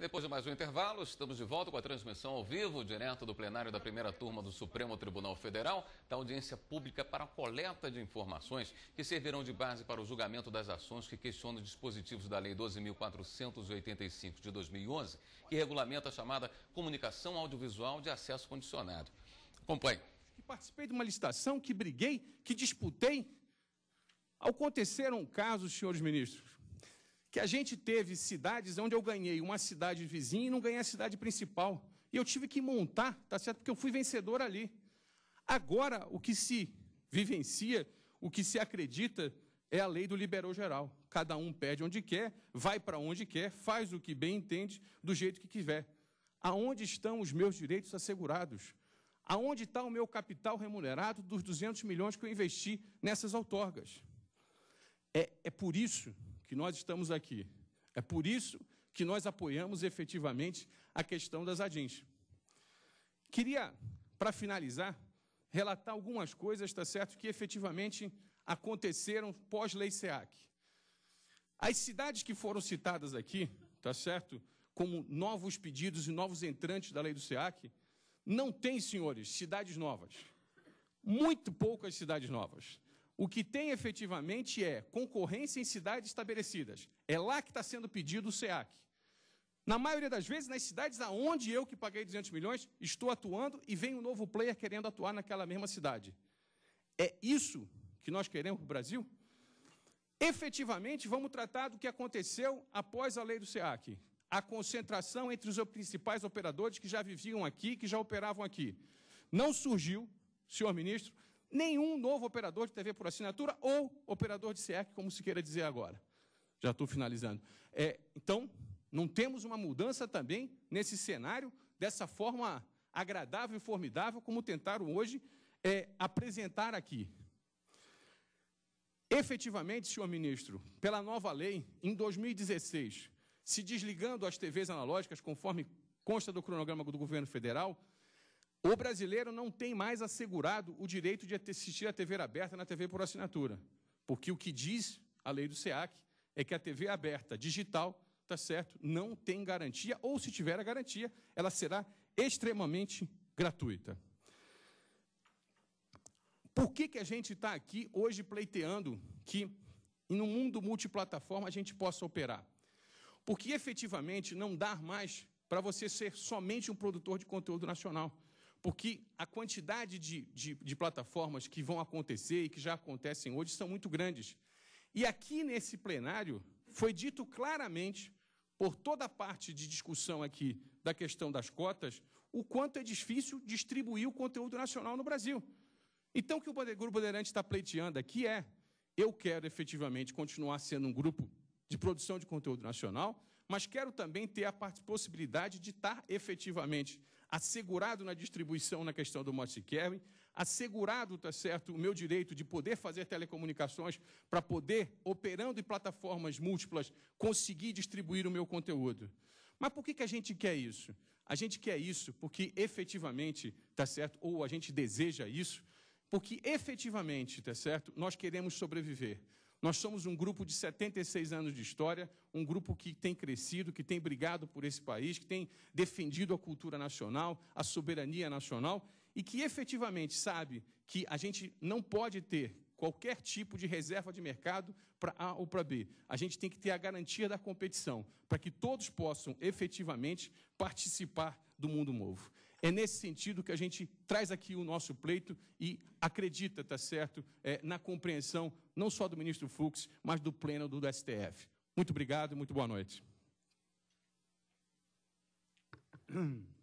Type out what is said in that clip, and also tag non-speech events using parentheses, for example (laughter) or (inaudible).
Depois de mais um intervalo, estamos de volta com a transmissão ao vivo, direto do plenário da primeira turma do Supremo Tribunal Federal, da audiência pública para a coleta de informações que servirão de base para o julgamento das ações que questionam dispositivos da Lei 12.485 de 2011, que regulamenta a chamada comunicação audiovisual de acesso condicionado. Acompanhe. Que participei de uma licitação, que briguei, que disputei. Aconteceram casos, senhores ministros, que a gente teve cidades onde eu ganhei uma cidade vizinha e não ganhei a cidade principal. E eu tive que montar, tá certo? Porque eu fui vencedor ali. Agora, o que se vivencia, o que se acredita, é a lei do liberou geral. Cada um pede onde quer, vai para onde quer, faz o que bem entende, do jeito que quiser. Aonde estão os meus direitos assegurados? Aonde está o meu capital remunerado dos 200 milhões que eu investi nessas outorgas? É, é por isso que nós estamos aqui. É por isso que nós apoiamos efetivamente a questão das ADINs. Queria, para finalizar, relatar algumas coisas, está certo, que efetivamente aconteceram pós-lei SEAC. As cidades que foram citadas aqui, está certo, como novos pedidos e novos entrantes da lei do SEAC, não têm, senhores, cidades novas. Muito poucas cidades novas. O que tem efetivamente é concorrência em cidades estabelecidas. É lá que está sendo pedido o SEAC. Na maioria das vezes, nas cidades aonde eu, que paguei 200 milhões, estou atuando e vem um novo player querendo atuar naquela mesma cidade. É isso que nós queremos para o Brasil? Efetivamente, vamos tratar do que aconteceu após a lei do SEAC. A concentração entre os principais operadores que já viviam aqui, que já operavam aqui. Não surgiu, senhor ministro, nenhum novo operador de TV por assinatura ou operador de CEC, como se queira dizer agora. Já estou finalizando. É, então, não temos uma mudança também nesse cenário dessa forma agradável e formidável como tentaram hoje é, apresentar aqui. Efetivamente, senhor ministro, pela nova lei, em 2016, se desligando as TVs analógicas, conforme consta do cronograma do governo federal, o brasileiro não tem mais assegurado o direito de assistir a TV aberta na TV por assinatura, porque o que diz a lei do SEAC é que a TV aberta digital, tá certo, não tem garantia, ou se tiver a garantia, ela será extremamente gratuita. Por que, que a gente está aqui hoje pleiteando que, no mundo multiplataforma, a gente possa operar? Porque efetivamente não dá mais para você ser somente um produtor de conteúdo nacional. Porque a quantidade de, de, de plataformas que vão acontecer e que já acontecem hoje são muito grandes. E aqui nesse plenário foi dito claramente, por toda a parte de discussão aqui da questão das cotas, o quanto é difícil distribuir o conteúdo nacional no Brasil. Então, o que o Grupo Bandeirante está pleiteando aqui é: eu quero efetivamente continuar sendo um grupo de produção de conteúdo nacional, mas quero também ter a possibilidade de estar efetivamente assegurado na distribuição na questão do Mossy Carry, assegurado, tá certo, o meu direito de poder fazer telecomunicações para poder, operando em plataformas múltiplas, conseguir distribuir o meu conteúdo. Mas por que, que a gente quer isso? A gente quer isso porque efetivamente, tá certo, ou a gente deseja isso, porque efetivamente, tá certo, nós queremos sobreviver. Nós somos um grupo de 76 anos de história, um grupo que tem crescido, que tem brigado por esse país, que tem defendido a cultura nacional, a soberania nacional e que efetivamente sabe que a gente não pode ter qualquer tipo de reserva de mercado para A ou para B. A gente tem que ter a garantia da competição para que todos possam efetivamente participar do mundo novo. É nesse sentido que a gente traz aqui o nosso pleito e acredita, tá certo, é, na compreensão não só do ministro Fux, mas do pleno do, do STF. Muito obrigado e muito boa noite. (clears throat)